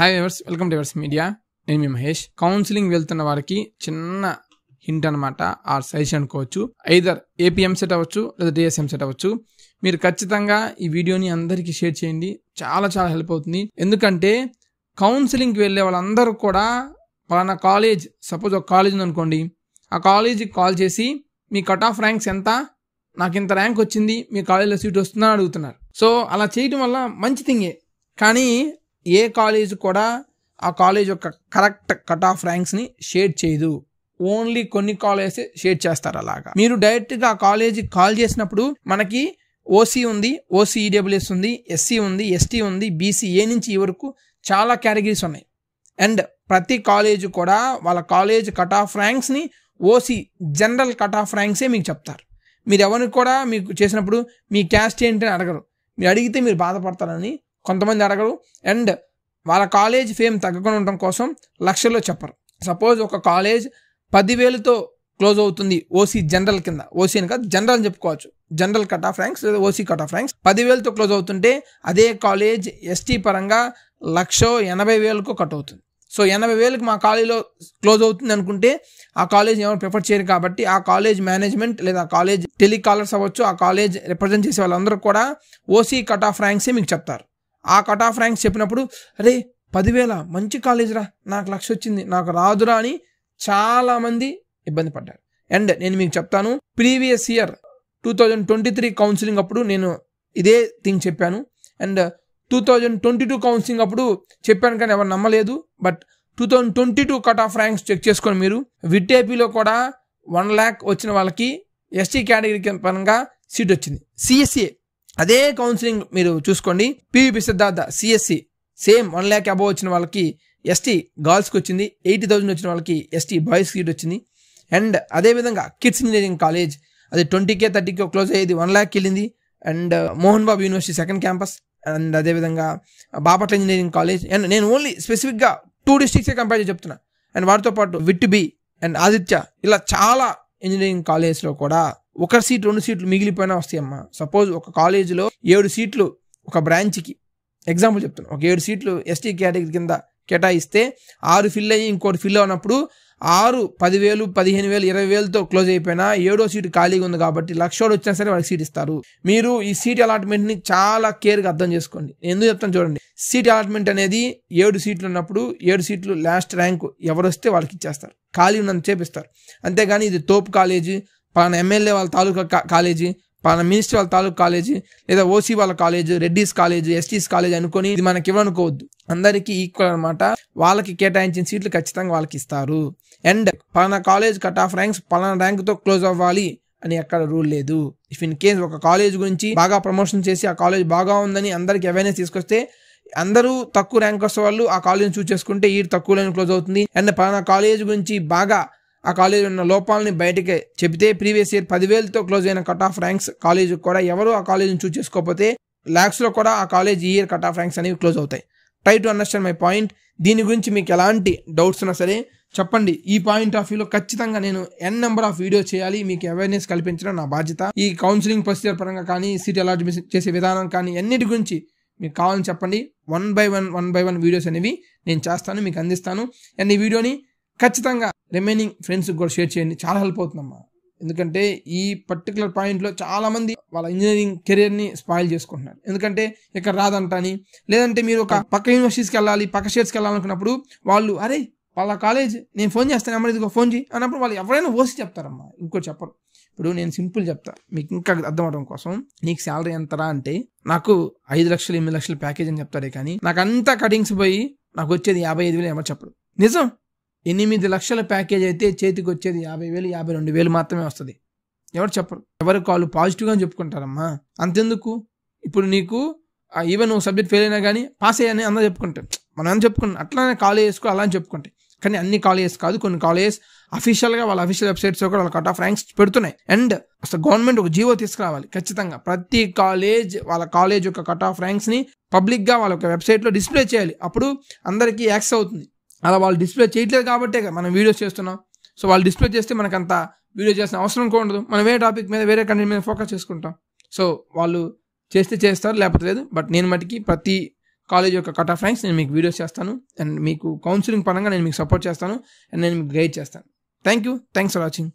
hi viewers welcome to viewers media నేను మీ Mahesh counselling వెళ్తున్న వారికి చిన్న హింట్ అనమాట ఆ సజెషన్ అనుకోవచ్చు ఐదర్ ఏపీఎం సెట్ అవ్వచ్చు లేదా డిఎస్ఎం సెట్ అవ్వచ్చు మీరు ఖచ్చితంగా ఈ వీడియోని అందరికీ షేర్ చేయండి చాలా చాలా హెల్ప్ అవుతుంది ఎందుకంటే కౌన్సిలింగ్కి వెళ్ళే వాళ్ళందరూ కూడా వాళ్ళ కాలేజ్ సపోజ్ ఒక కాలేజ్ అనుకోండి ఆ కాలేజీకి కాల్ చేసి మీ కట్ ఆఫ్ ర్యాంక్స్ ఎంత నాకు ఇంత ర్యాంక్ వచ్చింది మీ కాలేజీలో సీట్ వస్తుందని అడుగుతున్నారు సో అలా చేయడం వల్ల మంచి థింగే కానీ ఏ కాలేజ్ కూడా ఆ కాలేజ్ యొక్క కరెక్ట్ కట్ ఆఫ్ ర్యాంక్స్ని షేర్ చేయదు ఓన్లీ కొన్ని కాలేజెస్ షేర్ చేస్తారు అలాగా మీరు డైరెక్ట్గా ఆ కాలేజీకి కాల్ చేసినప్పుడు మనకి ఓసీ ఉంది ఓసీఈడబ్ల్యూఎస్ ఉంది ఎస్సీ ఉంది ఎస్టీ ఉంది బీసీ ఏ నుంచి ఈ వరకు చాలా కేటగిరీస్ ఉన్నాయి అండ్ ప్రతి కాలేజ్ కూడా వాళ్ళ కాలేజ్ కట్ ఆఫ్ ర్యాంక్స్ని ఓసీ జనరల్ కట్ ఆఫ్ ర్యాంక్సే మీకు చెప్తారు మీరు ఎవరికి కూడా మీకు చేసినప్పుడు మీ క్యాస్ట్ ఏంటి అని అడగరు మీరు అడిగితే మీరు బాధపడతారని కొంతమంది అడగరు అండ్ వాళ్ళ కాలేజ్ ఫేమ్ తగ్గకుండా ఉండటం కోసం లక్షల్లో చెప్పరు సపోజ్ ఒక కాలేజ్ పదివేలతో క్లోజ్ అవుతుంది ఓసీ జనరల్ కింద ఓసీ అని కాదు జనరల్ అని చెప్పుకోవచ్చు జనరల్ కట్ ఆఫ్ ర్యాంక్స్ లేదా ఓసీ కట్ ఆఫ్ ర్యాంక్స్ పదివేలతో క్లోజ్ అవుతుంటే అదే కాలేజ్ ఎస్టీ పరంగా లక్ష ఎనభై వేలకు కట్ అవుతుంది సో ఎనభై వేలకు మా కాలేజీలో క్లోజ్ అవుతుంది అనుకుంటే ఆ కాలేజ్ ఎవరు ప్రిఫర్ చేయరు కాబట్టి ఆ కాలేజ్ మేనేజ్మెంట్ లేదా కాలేజ్ టెలికాలర్స్ అవ్వచ్చు ఆ కాలేజ్ రిప్రజెంట్ చేసే వాళ్ళందరూ కూడా ఓసీ కట్ ఆఫ్ ర్యాంక్సే మీకు చెప్తారు ఆ కట్ ఆఫ్ ర్యాంక్స్ చెప్పినప్పుడు అరే పదివేల మంచి కాలేజ్ రా నాకు లక్ష వచ్చింది నాకు రాదురా అని చాలామంది ఇబ్బంది పడ్డారు అండ్ నేను మీకు చెప్తాను previous year two thousand twenty three counselling అప్పుడు నేను ఇదే థింగ్ చెప్పాను and two thousand twenty two counselling అప్పుడు చెప్పాను కానీ ఎవరు నమ్మలేదు but two thousand twenty two cut off ranks check చేసుకొని మీరు విట్టేపీలో కూడా వన్ ల్యాక్ వచ్చిన వాళ్ళకి ఎస్టీ కేటగిరీ పరంగా సీట్ వచ్చింది సిఎస్ఏ అదే కౌన్సిలింగ్ మీరు చూసుకోండి P V P Siddhartha C S E same one lakh above వచ్చిన వాళ్ళకి ఎస్టీ గర్ల్స్కి వచ్చింది ఎయిటీ థౌజండ్ వచ్చిన వాళ్ళకి ఎస్టీ బాయ్స్ సీట్ వచ్చింది అండ్ అదేవిధంగా కిడ్స్ ఇంజనీరింగ్ కాలేజ్ అది ట్వంటీ థర్టీ థర్టీకే క్లోజ్ అయ్యేది వన్ ల్యాక్ వెళ్ళింది and uh, Mohan Babu university second campus and అదేవిధంగా బాపట్ల ఇంజనీరింగ్ కాలేజ్ అండ్ నేను ఓన్లీ స్పెసిఫిక్గా టూ డిస్టిక్సే కంపేర్ చేసి చెప్తున్నా అండ్ వాటితో పాటు విట్ బి అండ్ ఆదిత్య ఇలా చాలా ఇంజనీరింగ్ కాలేజ్లో కూడా ఒక సీట్ రెండు సీట్లు మిగిలిపోయినా వస్తాయమ్మా సపోజ్ ఒక కాలేజీలో ఏడు సీట్లు ఒక బ్రాంచ్కి ఎగ్జాంపుల్ చెప్తాను ఒక ఏడు సీట్లు ఎస్టీ కేటగిరీ కింద కేటాయిస్తే ఆరు ఫిల్ అయ్యి ఇంకోటి ఫిల్ అయినప్పుడు ఆరు పదివేలు పదిహేను వేలు ఇరవై వేలతో క్లోజ్ అయిపోయినా ఏడో సీటు ఖాళీగా ఉంది కాబట్టి లక్షోడు వచ్చినా సరే వాళ్ళకి సీట్ ఇస్తారు మీరు ఈ సీట్ అలాట్మెంట్ని చాలా కేర్గా అర్థం చేసుకోండి ఎందుకు చెప్తాను చూడండి సీట్ అలాట్మెంట్ అనేది ఏడు సీట్లు ఉన్నప్పుడు ఏడు సీట్లు లాస్ట్ ర్యాంక్ ఎవరు వస్తే వాళ్ళకి ఇచ్చేస్తారు ఖాళీ ఉన్నంత చేపిస్తారు అంతేగాని ఇది తోపు కాలేజీ పలానా ఎమ్మెల్యే వాళ్ళ తాలూకా కాలేజీ పలానా మినిస్టర్ వాళ్ళ తాలూకా కాలేజీ లేదా ఓసీ వాళ్ళ college Reddys college S Ts college అనుకుని ఇది మనకి ఇవ్వనుకోవద్దు అందరికీ ఈక్వల్ అనమాట వాళ్ళకి కేటాయించిన సీట్లు ఖచ్చితంగా వాళ్ళకి ఇస్తారు అండ్ పలానా కాలేజ్ కట్ ఆఫ్ ర్యాంక్స్ పలానా ర్యాంక్తో క్లోజ్ అవ్వాలి అని ఎక్కడ రూల్ లేదు ఇఫ్ ఇన్ కేస్ ఒక కాలేజ్ గురించి బాగా ప్రమోషన్ చేసి ఆ కాలేజ్ బాగా ఉందని అందరికి అవేర్నెస్ తీసుకొస్తే అందరూ తక్కువ ర్యాంక్ వస్తే వాళ్ళు ఆ కాలేజ్ చూస్ చేసుకుంటే ఈ తక్కువ క్లోజ్ అవుతుంది అండ్ పలానా కాలేజ్ గురించి బాగా ఆ కాలేజీలో ఉన్న లోపాలని బయటకే చెబితే ప్రీవియస్ ఇయర్ పదివేలతో క్లోజ్ అయిన కట్ ఆఫ్ ర్యాంక్స్ కాలేజీకి కూడా ఎవరు ఆ కాలేజీని చూస్ చేసుకోకపోతే ల్యాక్స్లో కూడా ఆ కాలేజ్ ఈ ఇయర్ కట్ ఆఫ్ ర్యాంక్స్ అనేవి క్లోజ్ అవుతాయి try to understand my point దీని గురించి మీకు ఎలాంటి డౌట్స్ ఉన్నా సరే చెప్పండి ఈ పాయింట్ ఆఫ్ వ్యూలో ఖచ్చితంగా నేను ఎన్ నెంబర్ ఆఫ్ వీడియో చేయాలి మీకు అవేర్నెస్ కల్పించడం నా బాధ్యత ఈ కౌన్సిలింగ్ ప్రొసీజర్ పరంగా కానీ సీట్ అలాట్ చేసే విధానం కానీ అన్నిటి గురించి మీకు కావాలని చెప్పండి one by one one by one videos అనేవి నేను చేస్తాను మీకు అందిస్తాను అండ్ ఈ వీడియోని ఖచ్చితంగా రిమైనింగ్ ఫ్రెండ్స్కి కూడా షేర్ చేయండి చాలా హెల్ప్ అవుతుందమ్మా ఎందుకంటే ఈ పర్టికులర్ పాయింట్లో చాలామంది వాళ్ళ ఇంజనీరింగ్ కెరియర్ని స్పాయిల్ చేసుకుంటున్నారు ఎందుకంటే ఇక్కడ రాదంటాని లేదంటే మీరు ఒక పక్క యూనివర్సిటీస్కి వెళ్ళాలి పక్క స్టేట్స్కి వెళ్ళాలనుకున్నప్పుడు వాళ్ళు అరే వాళ్ళ కాలేజ్ నేను ఫోన్ చేస్తాను అమ్మ ఇదిగో ఫోన్ చేయి అన్నప్పుడు వాళ్ళు ఎవరైనా ఓసి చెప్తారమ్మా ఇంకో చెప్పరు ఇప్పుడు నేను సింపుల్ చెప్తా మీకు ఇంకా అర్థం అవడం కోసం నీకు శాలరీ ఎంతరా అంటే నాకు ఐదు లక్షలు ఎనిమిది లక్షల ప్యాకేజ్ అని చెప్తారే కానీ నాకు అంతా కటింగ్స్ పోయి నాకు వచ్చేది యాభై ఐదు వేలు ఏమో చెప్పడు నిజం ఎనిమిది లక్షల ప్యాకేజ్ అయితే చేతికి వచ్చేది యాభై వేలు యాభై రెండు వేలు మాత్రమే వస్తుంది ఎవరు చెప్పరు ఎవరు కాళ్ళు పాజిటివ్గా చెప్పుకుంటారమ్మా అంతెందుకు ఇప్పుడు నీకు ఈవెన్ నువ్వు సబ్జెక్ట్ ఫెయిల్ అయినా కానీ పాస్ అయ్యాని అందరూ చెప్పుకుంటాం మనం అని చెప్పుకుంటాం అట్లానే కాలేజ్ చేసుకో అలా అని చెప్పుకుంటాం కానీ అన్ని కాలేజెస్ కాదు కొన్ని కాలేజెస్ అఫీషియల్గా వాళ్ళ అఫీషియల్ వెబ్సైట్స్ కూడా వాళ్ళ కట్ ఆఫ్ ర్యాంక్స్ పెడుతున్నాయి అండ్ అసలు గవర్నమెంట్ ఒక జీవో తీసుకురావాలి ఖచ్చితంగా ప్రతి కాలేజ్ వాళ్ళ కాలేజ్ యొక్క కట్ ఆఫ్ ర్యాంక్స్ని పబ్లిక్గా వాళ్ళ యొక్క వెబ్సైట్లో డిస్ప్లే చేయాలి అప్పుడు అందరికీ యాక్సెస్ అవుతుంది అలా వాళ్ళు డిస్ప్లే చేయట్లేదు కాబట్టే మనం వీడియోస్ చేస్తున్నాం సో వాళ్ళు డిస్ప్లే చేస్తే మనకు అంత వీడియో చేసిన అవసరం కూడా ఉండదు మనం వేరే టాపిక్ మీద వేరే కంటెంట్ మీద ఫోకస్ చేసుకుంటాం సో వాళ్ళు చేస్తే చేస్తారు లేకపోతే లేదు బట్ నేను మటుకి ప్రతి కాలేజ్ యొక్క కట్ ఆఫ్ ర్యాంక్స్ నేను మీకు వీడియోస్ చేస్తాను అండ్ మీకు కౌన్సిలింగ్ పరంగా నేను మీకు సపోర్ట్ చేస్తాను అండ్ నేను మీకు గైడ్ చేస్తాను thank you thanks for watching